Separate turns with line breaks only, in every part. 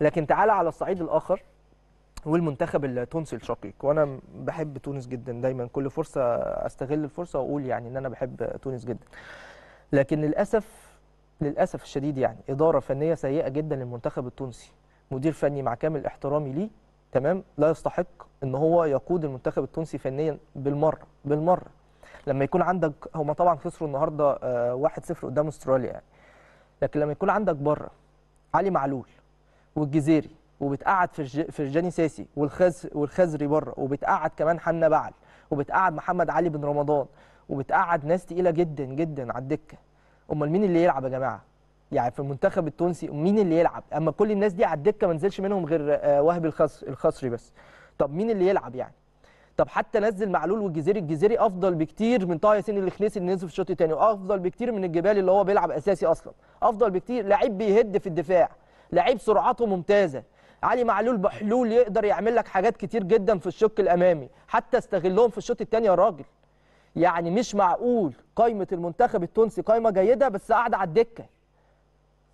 لكن تعالى على الصعيد الاخر والمنتخب التونسي الشقيق وانا بحب تونس جدا دايما كل فرصه استغل الفرصه واقول يعني ان انا بحب تونس جدا لكن للاسف للاسف الشديد يعني اداره فنيه سيئه جدا للمنتخب التونسي مدير فني مع كامل احترامي ليه تمام لا يستحق ان هو يقود المنتخب التونسي فنيا بالمره بالمره لما يكون عندك هما طبعا خسروا النهارده 1-0 آه، قدام استراليا يعني لكن لما يكون عندك بره علي معلول والجزيري وبتقعد في الجاني ساسي والخز والخزري بره وبتقعد كمان حنا بعل وبتقعد محمد علي بن رمضان وبتقعد ناس تقيله جدا جدا على الدكه امال مين اللي يلعب يا جماعه يعني في المنتخب التونسي مين اللي يلعب اما كل الناس دي على الدكه ما نزلش منهم غير آه، وهبي الخصري بس طب مين اللي يلعب يعني طب حتى نزل معلول والجزيري الجزيري افضل بكتير من طه ياسين الخليسي اللي نزل في الشوط الثاني وافضل بكتير من الجبال اللي هو بيلعب اساسي اصلا افضل بكتير لعيب بيهد في الدفاع لعيب سرعته ممتازه علي معلول بحلول يقدر يعمل لك حاجات كتير جدا في الشق الامامي حتى استغلهم في الشوط الثاني يا راجل يعني مش معقول قائمه المنتخب التونسي قائمه جيده بس قاعده على الدكه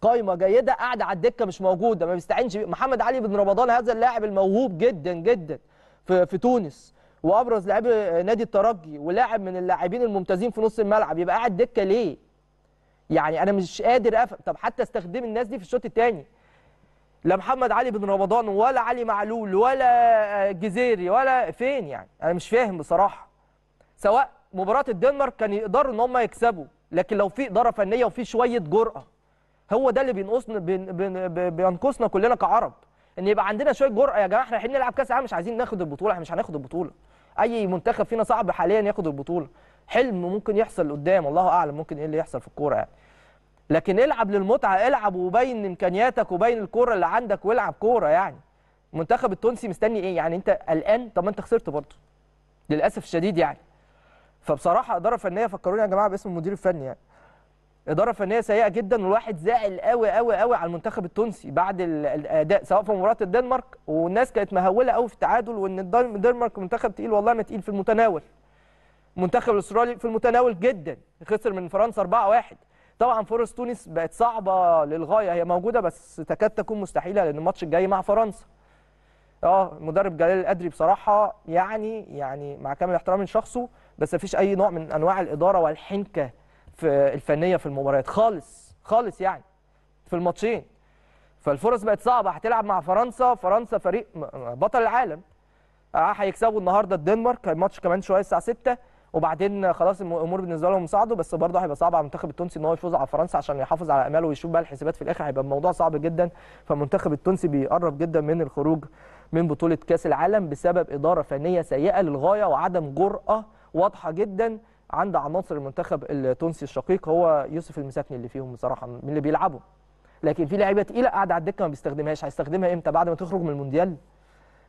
قائمه جيده قاعده على الدكه مش موجوده ما بيستعينش محمد علي بن رمضان هذا اللاعب الموهوب جدا جدا في, في تونس وابرز لاعب نادي الترجي ولاعب من اللاعبين الممتازين في نص الملعب يبقى قاعد دكه ليه يعني انا مش قادر افهم طب حتى استخدم الناس دي في الشوط الثاني لا محمد علي بن رمضان ولا علي معلول ولا آه، جزيري ولا فين يعني انا مش فاهم بصراحه سواء مباراه الدنمارك كان يقدروا ان هم يكسبوا لكن لو في اداره فنيه وفي شويه جرأه هو ده اللي بينقصنا بينقصنا كلنا كعرب ان يبقى عندنا شويه جرأه يا جماعه احنا رايحين نلعب كاس عالم مش عايزين ناخد البطوله احنا مش هناخد البطوله اي منتخب فينا صعب حاليا ياخد البطوله حلم ممكن يحصل قدام الله اعلم ممكن ايه اللي يحصل في الكوره يعني لكن العب للمتعه العب وبين امكانياتك وبين الكوره اللي عندك والعب كوره يعني المنتخب التونسي مستني ايه يعني انت قلقان طب ما انت خسرت برضه للاسف الشديد يعني فبصراحه اداره فنيه فكروني يا جماعه باسم المدير الفني يعني اداره فنيه سيئه جدا والواحد زعل قوي قوي قوي على المنتخب التونسي بعد الاداء سواء في مباراه الدنمارك والناس كانت مهوله قوي في التعادل وان الدنمارك منتخب تقيل والله ما تقيل في المتناول المنتخب الاسترالي في المتناول جدا خسر من فرنسا 4-1 طبعا فرص تونس بقت صعبه للغايه هي موجوده بس تكاد تكون مستحيله لان الماتش الجاي مع فرنسا اه مدرب جلال القدري بصراحه يعني يعني مع كامل احترامي لشخصه بس مفيش اي نوع من انواع الاداره والحنكه في الفنيه في المباريات خالص خالص يعني في الماتشين فالفرص بقت صعبه هتلعب مع فرنسا فرنسا فريق بطل العالم آه، هيكسبوا النهارده الدنمارك الماتش كمان شويه الساعه 6 وبعدين خلاص الامور بالنسبه لهم صعدوا بس برضه هيبقى صعب على المنتخب التونسي ان هو يفوز على فرنسا عشان يحافظ على اماله ويشوف بقى الحسابات في الاخر هيبقى الموضوع صعب جدا فالمنتخب التونسي بيقرب جدا من الخروج من بطوله كاس العالم بسبب اداره فنيه سيئه للغايه وعدم جراه واضحه جدا عند عناصر المنتخب التونسي الشقيق هو يوسف المساكني اللي فيهم بصراحه من اللي بيلعبوا لكن في لعيبه تقيله قاعده على الدكه ما بيستخدمهاش هيستخدمها امتى بعد ما تخرج من المونديال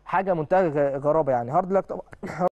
حاجه منتهى غرابه يعني هارد لك طبعا